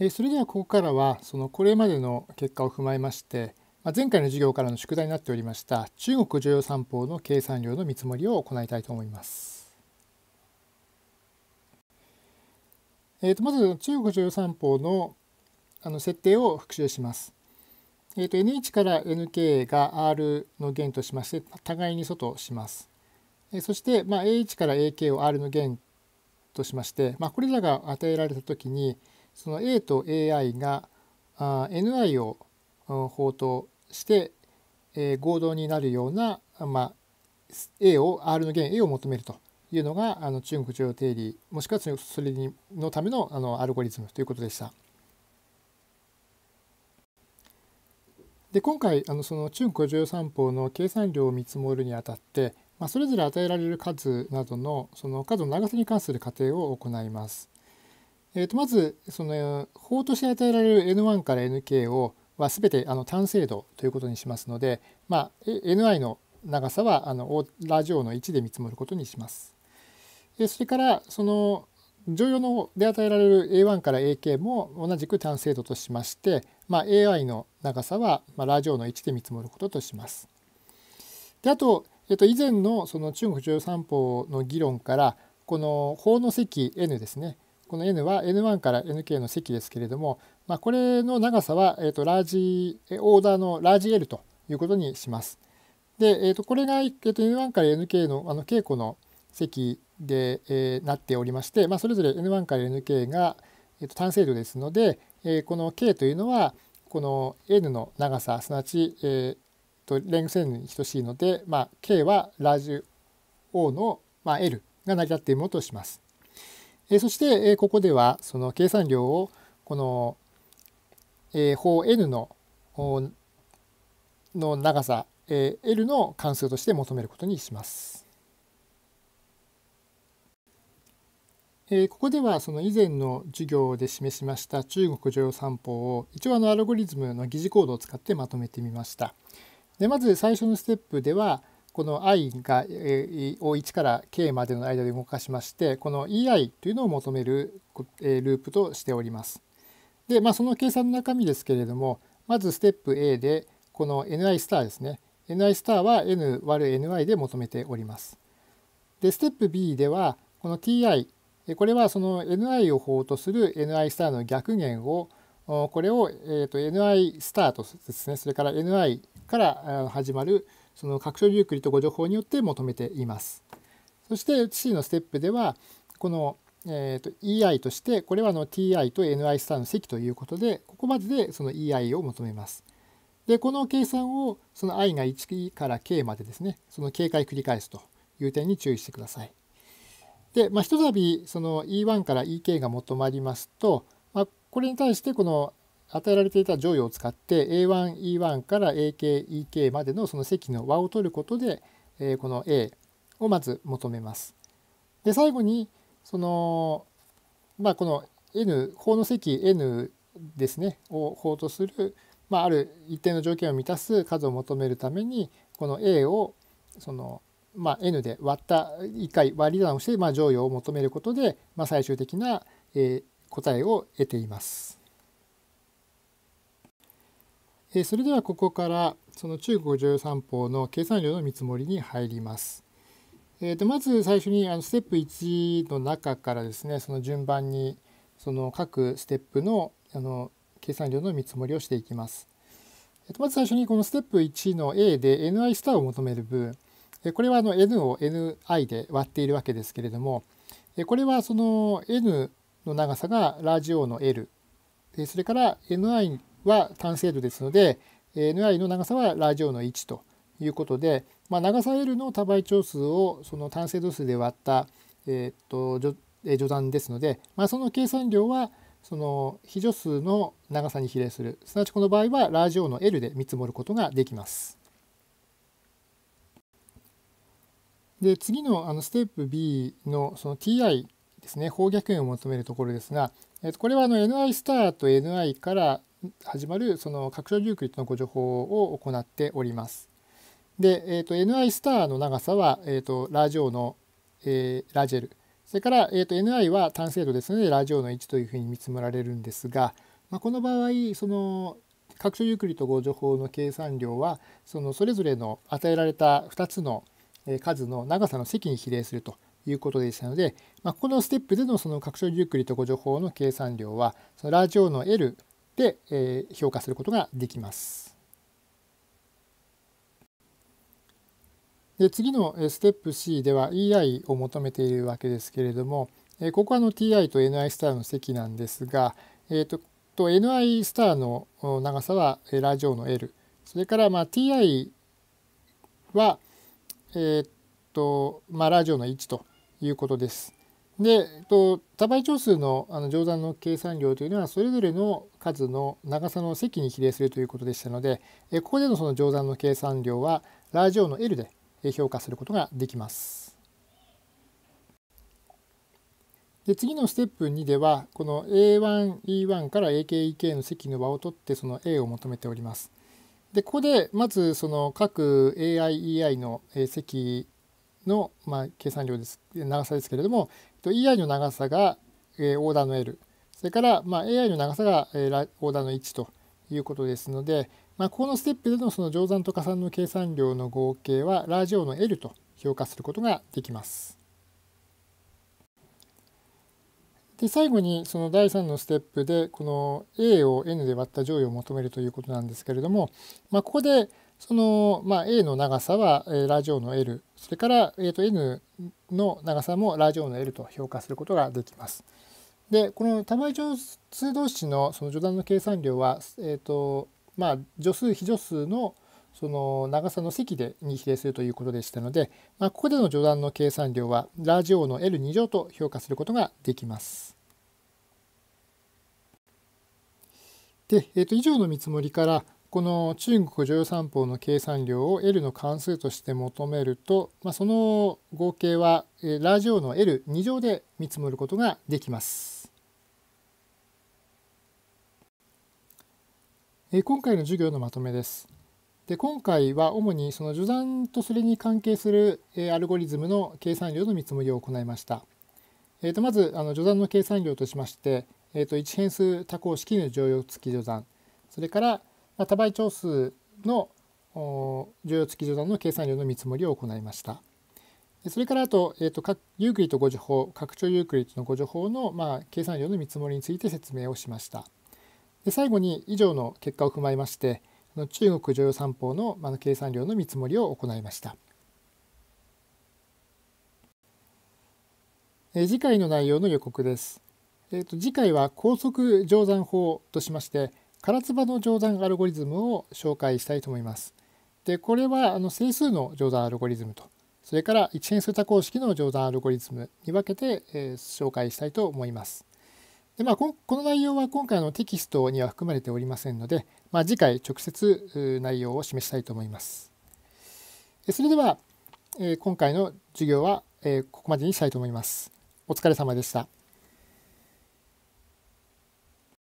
えそれではここからはそのこれまでの結果を踏まえまして、ま前回の授業からの宿題になっておりました中国常用三方の計算量の見積もりを行いたいと思います。えー、とまず中国常用三方のあの設定を復習します。えー、と N1 から NK が R の元としまして互いに外します。えそして、ま A1 から AK を R の元としまして、まあ、これらが与えられたときに、その A と AI があ NI を法として、えー、合同になるような、まあ、A を R の弦 A を求めるというのがあの中国重要定理もしくはそれにのためのあのアルゴリズムということでした。で今回あのその中国重要三法の計算量を見積もるにあたって、まあ、それぞれ与えられる数などのその数の長さに関する過程を行います。えー、とまずその法として与えられる N1 から Nk をは全てあの単精度ということにしますので、まあ、Ni の長さはあのラジオの1で見積もることにします。それからその常用ので与えられる A1 から AK も同じく単精度としまして、まあ、AI の長さは、まあ、ラジオの1で見積もることとします。であと、えっと、以前のその中国中央三法の議論からこの法の積 N ですねこの n は n1 から nk の積ですけれども、まあ、これの長さは、えーと、ラージオーダーのラージ L ということにします。で、えーと、これが、えー、と n1 から nk のあの稽古の積で、えー、なっておりまして、まあ、それぞれ n1 から nk が、えー、と単精度ですので、えー、この k というのはこの n の長さすなわち、えー、とレングス n に等しいので、まあ、k はラージ O の、まあ、L が成り立っているものとします。えそして、えここではその計算量をこの、え法 n のの長さ、え L の関数として求めることにします。えここではその以前の授業で示しました中国常用三法を一応あのアルゴリズムの疑似コードを使ってまとめてみました。でまず最初のステップでは、この i が、えー、を1から k までの間で動かしましてこの ei というのを求める、えループとしております。で、まあ、その計算の中身ですけれどもまずステップ A でこの ni スターですね ni スターは n ÷ ni で求めております。でステップ B ではこの ti これはその ni を法とする ni スターの逆減をこれを、えー、と ni スターとですねそれから ni から始まるその拡張ユークリッド情報によって求めています。そして C のステップではこの、えーと、と EI としてこれはの TI と NI スターの積ということでここまででその EI を求めます。でこの計算をその i が1から k までですねその警戒繰り返すという点に注意してください。で、まあ、ひとたびその e1 から ek が求まりますと、まあ、これに対してこの与えられていた乗用を使って A1、E1 から AK、EK までのその積の和を取ることで、この A をまず求めます。で最後にその、まあ、この N 法の積 N ですねを法とする、まあ、ある一定の条件を満たす数を求めるためにこの A をその、まあ、N で割った1回割り算をして、まあ、乗用を求めることで、まあ、最終的な、答えを得ています。えそれではここからその中国女優三法の計算量の見積もりに入ります。えー、とまず最初にあのステップ1の中からですねその順番にその各ステップのあの計算量の見積もりをしていきます。えー、とまず最初にこのステップ1の A で ni スターを求める部これはあの n を ni で割っているわけですけれどもこれはその n の長さがラジオの l それから ni は単精度ですので NI の長さはラジオの1ということで、まあ、長さ L の多倍長数をその単精度数で割った、えっと序段ですので、まあ、その計算量はその非助数の長さに比例するすなわちこの場合はラジオの L で見積もることができます。で次のあのステップ B のその TI ですね方逆円を求めるところですが、えっと、これはあの NI スターと NI から始まるその拡張流域のご情報を行っております。で、えーと、NI スターの長さは、えーと、ラジオの、えー、ラジェルそれから、えーと、NI は単精度ですのでラジオの1というふうに見積もられるんですが、まあ、この場合その拡張ゆっくりとド5情報の計算量はそのそれぞれの与えられた2つの数の長さの積に比例するということでしたので、まあ、このステップでのその拡張ゆっくりとド5情報の計算量はそのラジオの L で、え評価することができます。で次のステップ C では EI を求めているわけですけれども、えここはの TI と NI スターの積なんですが、えーと、と NI スターの長さはラジオの L それからまあ TI は、えーとまあ、ラジオの1ということです。で、多倍長数のあの乗算の計算量というのはそれぞれの数の長さの積に比例するということでしたので、ここでのその乗算の計算量はラジオの L で評価することができます。で次のステップ2ではこの A1E1 から AKEK の積の和を取ってその A を求めております。でここでまずその各 AIEI の積の、まあ、計算量です長さですけれども EI の長さがオーダーの L それから、まあ、AI の長さが、えー、オーダーの1ということですので、まあ、このステップでのその乗算と加算の計算量の合計はラジオの L と評価することができます。で最後にその第3のステップでこの A を N で割った乗与を求めるということなんですけれども、まあ、ここでその、まあ、A の長さはラジオの L それから A と N の長さもラジオの L と評価することができます。でこの玉井乗数同士のその序断の計算量は、えーとまあ、助数非助数のその長さの積でに比例するということでしたので、まあ、ここでの序断の計算量はラジオの L2 乗と評価することができます。で、えー、と以上の見積もりからこの中国乗用三法の計算量を L の関数として求めると、まあ、その合計はラジオの L2 乗で見積もることができます。今回の授業のまとめです。で今回は主にその序断とそれに関係するアルゴリズムの計算量の見積もりを行いました。えー、とまずあの序断の計算量としまして、えー、と1変数多項式の乗用付き序断それから、まあ、多倍長数の乗用付き序断の計算量の見積もりを行いました。それからあと,、えー、とユークリッド誤助法拡張ユークリッドの誤助法の、まあ、計算量の見積もりについて説明をしました。で最後に以上の結果を踏まえまして中国乗用三宝の計算量の見積もりを行いました。え次回の内容の予告です。えーと、と次回は高速乗算法としまして唐津波の乗算アルゴリズムを紹介したいと思います。でこれはあの整数の乗算アルゴリズムとそれから一変数多項式の乗算アルゴリズムに分けて、えー、紹介したいと思います。でまあ、この内容は今回のテキストには含まれておりませんので、まあ、次回直接内容を示したいと思います。それでは今回の授業はここまでにしたいと思います。お疲れ様でした。